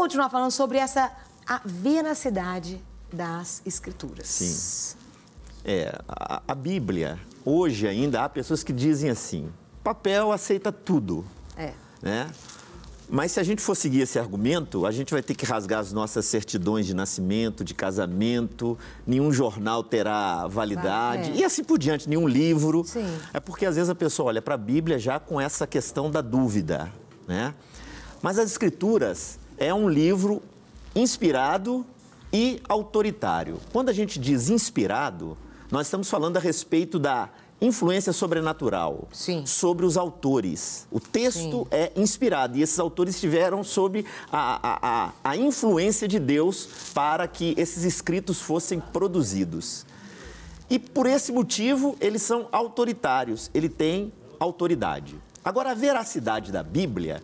Vamos continuar falando sobre essa a veracidade das escrituras. Sim. É, a, a, Bíblia, hoje ainda há pessoas que dizem assim: papel aceita tudo. É. Né? Mas se a gente for seguir esse argumento, a gente vai ter que rasgar as nossas certidões de nascimento, de casamento, nenhum jornal terá validade, é. e assim por diante, nenhum livro. Sim. É porque às vezes a pessoa olha para a Bíblia já com essa questão da dúvida, né? Mas as escrituras, é um livro inspirado e autoritário. Quando a gente diz inspirado, nós estamos falando a respeito da influência sobrenatural Sim. sobre os autores. O texto Sim. é inspirado e esses autores tiveram sob a, a, a, a, influência de Deus para que esses escritos fossem produzidos. E por esse motivo eles são autoritários, ele tem autoridade. Agora, a veracidade da Bíblia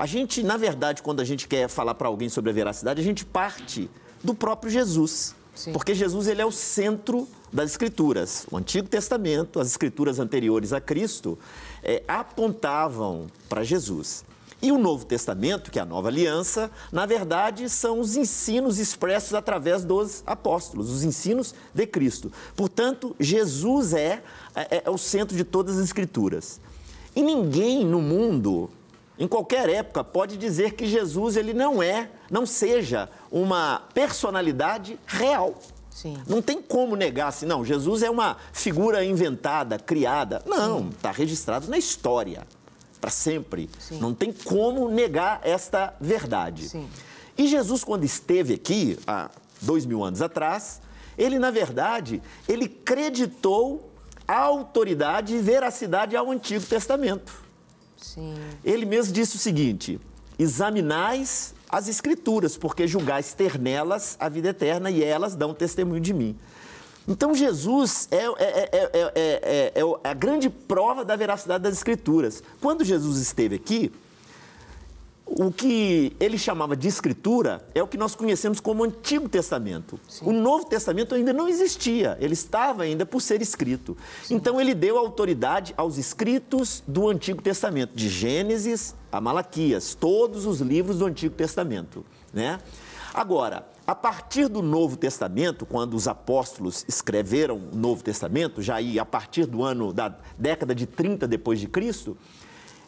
a gente, na verdade, quando a gente quer falar para alguém sobre a veracidade, a gente parte do próprio Jesus. Sim. Porque Jesus ele é o centro das Escrituras. O Antigo Testamento, as Escrituras anteriores a Cristo, é, apontavam para Jesus. E o Novo Testamento, que é a Nova Aliança, na verdade são os ensinos expressos através dos apóstolos, os ensinos de Cristo. Portanto, Jesus é, é, é o centro de todas as Escrituras. E ninguém no mundo em qualquer época, pode dizer que Jesus ele não é, não seja uma personalidade real. Sim. Não tem como negar assim, não, Jesus é uma figura inventada, criada. Não, está registrado na história, para sempre. Sim. Não tem como negar esta verdade. Sim. E Jesus, quando esteve aqui, há dois mil anos atrás, ele, na verdade, ele creditou a autoridade e veracidade ao Antigo Testamento. Ele mesmo disse o seguinte: examinais as escrituras, porque julgais ter nelas a vida eterna e elas dão testemunho de mim. Então, Jesus é, é, é, é, a grande prova da veracidade das Escrituras. Quando Jesus esteve aqui, o que ele chamava de escritura é o que nós conhecemos como Antigo Testamento. Sim. O Novo Testamento ainda não existia, ele estava ainda por ser escrito. Sim. Então ele deu autoridade aos escritos do Antigo Testamento, de Gênesis a Malaquias, todos os livros do Antigo Testamento, né? Agora, a partir do Novo Testamento, quando os apóstolos escreveram o Novo Testamento, já aí a partir do ano da década de 30 depois de Cristo,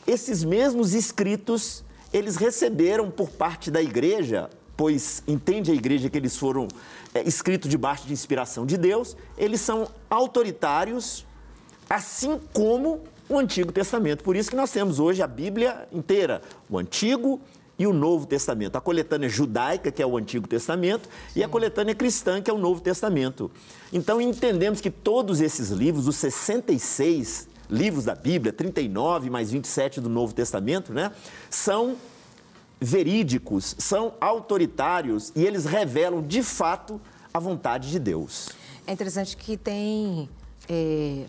esses mesmos escritos eles receberam por parte da igreja, pois entende a igreja que eles foram é, escritos debaixo de inspiração de Deus, eles são autoritários, assim como o Antigo Testamento. Por isso que nós temos hoje a Bíblia inteira, o Antigo e o Novo Testamento. A coletânea judaica, que é o Antigo Testamento, Sim. e a coletânea cristã, que é o Novo Testamento. Então entendemos que todos esses livros, os 66 livros da Bíblia, 39 mais 27 do Novo Testamento, né? São verídicos, são autoritários e eles revelam de fato a vontade de Deus. É interessante que tem. É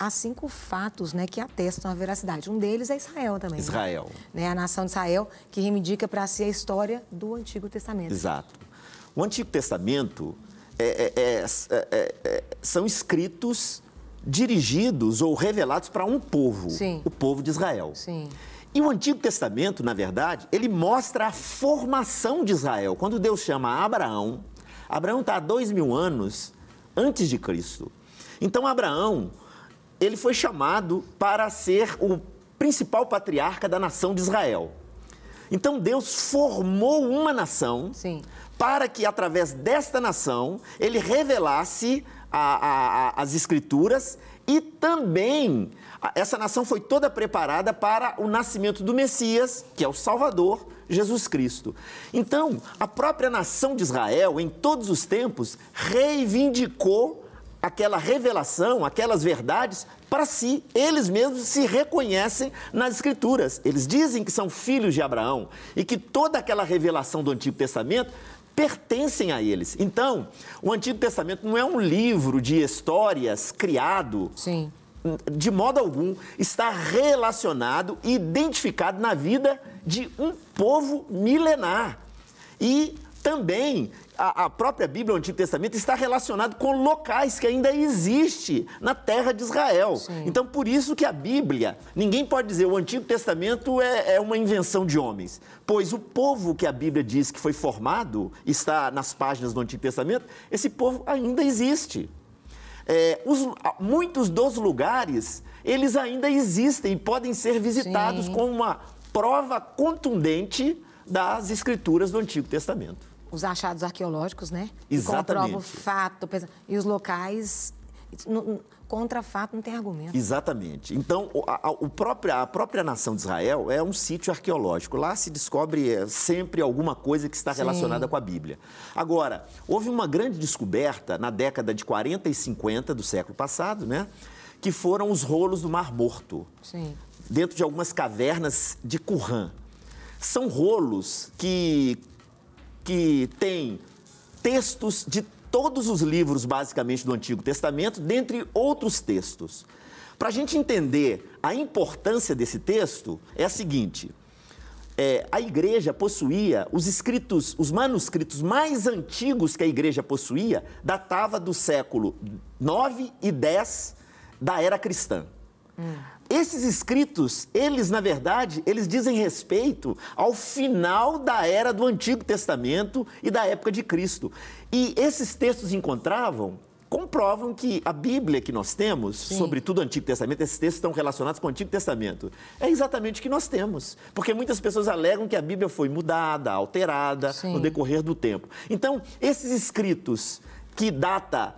há cinco fatos né, que atestam a veracidade. Um deles é Israel também. Né? Israel. Né? A nação de Israel, que reivindica para si a história do Antigo Testamento. Exato. O Antigo Testamento é, é, é, é, é são escritos dirigidos ou revelados para um povo, Sim. o povo de Israel. Sim. E o Antigo Testamento, na verdade, ele mostra a formação de Israel. Quando Deus chama Abraão, Abraão está há dois mil anos antes de Cristo. Então, Abraão, ele foi chamado para ser o principal patriarca da nação de Israel. Então, Deus formou uma nação Sim. para que, através desta nação, ele revelasse a, a, as escrituras e também essa nação foi toda preparada para o nascimento do Messias, que é o Salvador, Jesus Cristo. Então, a própria nação de Israel, em todos os tempos, reivindicou aquela revelação, aquelas verdades para si. Eles mesmos se reconhecem nas Escrituras. Eles dizem que são filhos de Abraão e que toda aquela revelação do Antigo Testamento pertencem a eles. Então, o Antigo Testamento não é um livro de histórias criado. Sim. De modo algum, está relacionado e identificado na vida de um povo milenar. E também a, a, própria Bíblia, o Antigo Testamento, está relacionado com locais que ainda existe na terra de Israel. Sim. Então, por isso que a Bíblia, ninguém pode dizer o Antigo Testamento é, é, uma invenção de homens, pois o povo que a Bíblia diz que foi formado, está nas páginas do Antigo Testamento, esse povo ainda existe. É, os, muitos dos lugares, eles ainda existem e podem ser visitados Sim. com uma prova contundente das escrituras do Antigo Testamento os achados arqueológicos, né? Exatamente. Comprova o fato e os locais. Contra fato não tem argumento. Exatamente. Então, a, a, o própria, a própria nação de Israel é um sítio arqueológico. Lá se descobre eh, sempre alguma coisa que está relacionada Sim. com a Bíblia. Agora, houve uma grande descoberta na década de 40 e 50 do século passado, né? Que foram os rolos do Mar Morto. Sim. Dentro de algumas cavernas de Qumran. São rolos que que tem textos de todos os livros, basicamente, do Antigo Testamento, dentre outros textos. Para a gente entender a importância desse texto, é a seguinte: é, a igreja possuía os escritos, os manuscritos mais antigos que a igreja possuía, datava do século 9 e 10 da era cristã. Hum. Esses escritos, eles, na verdade, eles dizem respeito ao final da era do Antigo Testamento e da época de Cristo. E esses textos encontravam comprovam que a Bíblia que nós temos, Sim. sobretudo o Antigo Testamento, esses textos estão relacionados com o Antigo Testamento. É exatamente o que nós temos. Porque muitas pessoas alegam que a Bíblia foi mudada, alterada Sim. no decorrer do tempo. Então, esses escritos que data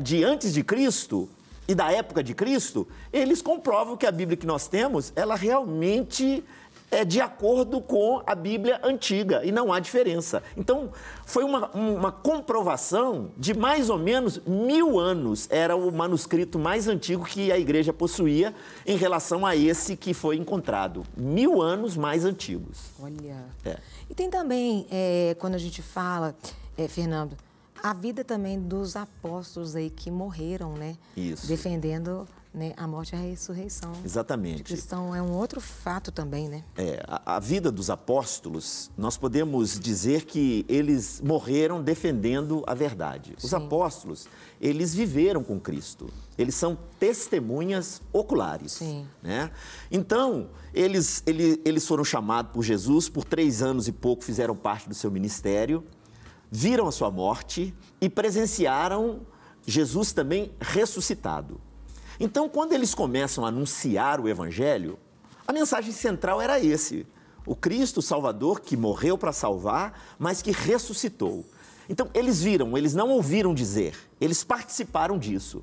de antes de Cristo, e da época de Cristo, eles comprovam que a Bíblia que nós temos, ela realmente é de acordo com a Bíblia antiga e não há diferença. Então, foi uma, uma comprovação de mais ou menos mil anos. Era o manuscrito mais antigo que a igreja possuía em relação a esse que foi encontrado. Mil anos mais antigos. Olha. É. E tem também, é, quando a gente fala, é, Fernando, a vida também dos apóstolos aí que morreram, né? Isso. Defendendo né, a morte e a ressurreição. Exatamente. então cristão é um outro fato também, né? É, a, a, vida dos apóstolos, nós podemos dizer que eles morreram defendendo a verdade. Os Sim. apóstolos, eles viveram com Cristo. Eles são testemunhas oculares. Sim. Né? Então, eles, eles, eles foram chamados por Jesus, por três anos e pouco fizeram parte do seu ministério viram a sua morte e presenciaram Jesus também ressuscitado. Então, quando eles começam a anunciar o evangelho, a mensagem central era esse: o Cristo Salvador que morreu para salvar, mas que ressuscitou. Então, eles viram, eles não ouviram dizer, eles participaram disso.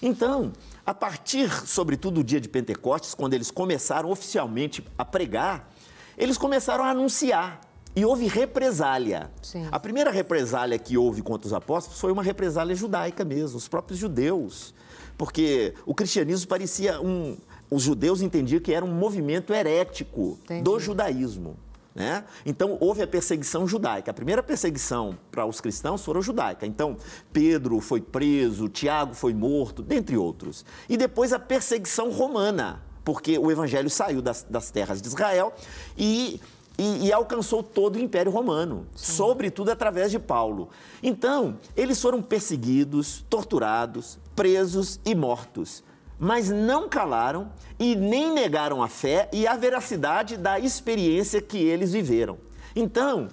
Então, a partir, sobretudo, do dia de Pentecostes, quando eles começaram oficialmente a pregar, eles começaram a anunciar e houve represália. Sim. A primeira represália que houve contra os apóstolos foi uma represália judaica mesmo, os próprios judeus. Porque o cristianismo parecia um. Os judeus entendiam que era um movimento herético Entendi. do judaísmo. Né? Então, houve a perseguição judaica. A primeira perseguição para os cristãos foram judaica. Então, Pedro foi preso, Tiago foi morto, dentre outros. E depois a perseguição romana, porque o evangelho saiu das, das terras de Israel e e, e, alcançou todo o Império Romano, Sim. sobretudo através de Paulo. Então, eles foram perseguidos, torturados, presos e mortos. Mas não calaram e nem negaram a fé e a veracidade da experiência que eles viveram. Então,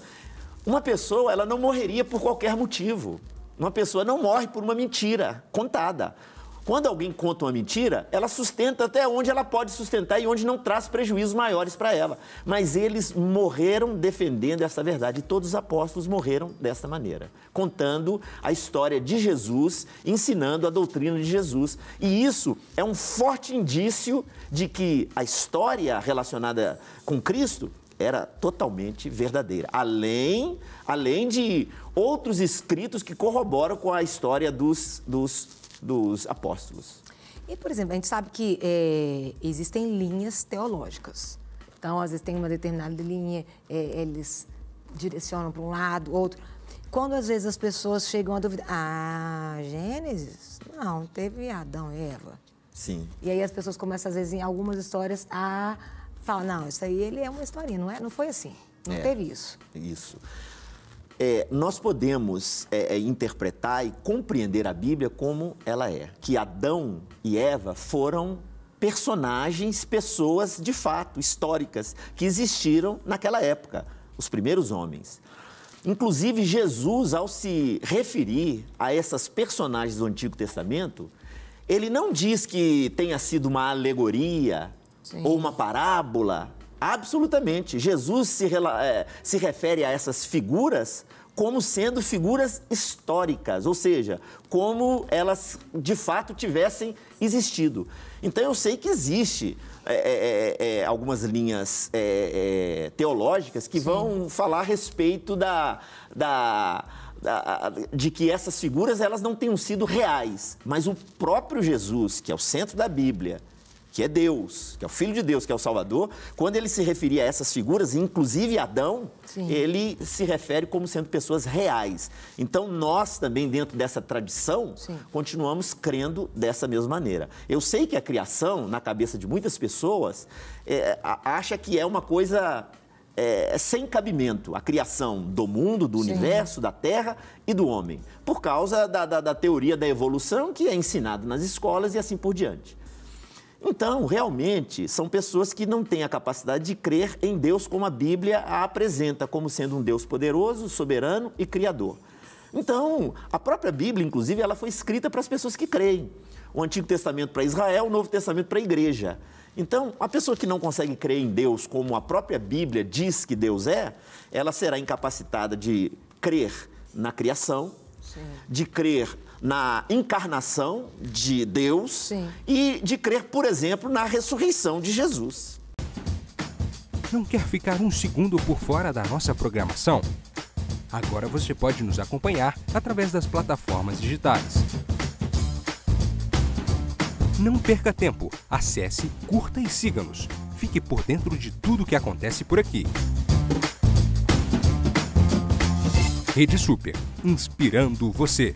uma pessoa ela não morreria por qualquer motivo. Uma pessoa não morre por uma mentira contada. Quando alguém conta uma mentira, ela sustenta até onde ela pode sustentar e onde não traz prejuízos maiores para ela. Mas eles morreram defendendo essa verdade. todos os apóstolos morreram dessa maneira, contando a história de Jesus, ensinando a doutrina de Jesus. E isso é um forte indício de que a história relacionada com Cristo era totalmente verdadeira. Além, além de outros escritos que corroboram com a história dos, dos dos apóstolos. E, por exemplo, a gente sabe que é, existem linhas teológicas. Então, às vezes tem uma determinada linha, é, eles direcionam para um lado, outro. Quando às vezes as pessoas chegam a duvidar, ah, Gênesis? Não, teve Adão e Eva. Sim. E aí as pessoas começam, às vezes, em algumas histórias, a falar, não, isso aí ele é uma historinha, não, é? não foi assim. Não é, teve isso. Isso é, nós podemos é, é, interpretar e compreender a Bíblia como ela é. Que Adão e Eva foram personagens, pessoas de fato, históricas, que existiram naquela época, os primeiros homens. Inclusive, Jesus, ao se referir a essas personagens do Antigo Testamento, ele não diz que tenha sido uma alegoria Sim. ou uma parábola Absolutamente. Jesus se, é, se refere a essas figuras como sendo figuras históricas, ou seja, como elas de fato tivessem existido. Então eu sei que existe é, é, é, é algumas linhas é, é, teológicas que Sim. vão falar a respeito da, da, da, de que essas figuras elas não tenham sido reais, mas o próprio Jesus, que é o centro da Bíblia, que é Deus, que é o Filho de Deus, que é o Salvador, quando ele se referia a essas figuras, inclusive Adão, Sim. ele se refere como sendo pessoas reais. Então, nós também, dentro dessa tradição, Sim. continuamos crendo dessa mesma maneira. Eu sei que a criação, na cabeça de muitas pessoas, é, acha que é uma coisa é, sem cabimento a criação do mundo, do Sim. universo, da Terra e do homem, por causa da, da, da teoria da evolução que é ensinada nas escolas e assim por diante. Então, realmente, são pessoas que não têm a capacidade de crer em Deus como a Bíblia a apresenta, como sendo um Deus poderoso, soberano e criador. Então, a própria Bíblia, inclusive, ela foi escrita para as pessoas que creem. O Antigo Testamento para Israel, o Novo Testamento para a igreja. Então, a pessoa que não consegue crer em Deus como a própria Bíblia diz que Deus é, ela será incapacitada de crer na criação, Sim. de crer na encarnação de Deus Sim. e de crer, por exemplo, na ressurreição de Jesus. Não quer ficar um segundo por fora da nossa programação? Agora você pode nos acompanhar através das plataformas digitais. Não perca tempo, acesse, curta e siga-nos. Fique por dentro de tudo o que acontece por aqui. Rede Super, inspirando você.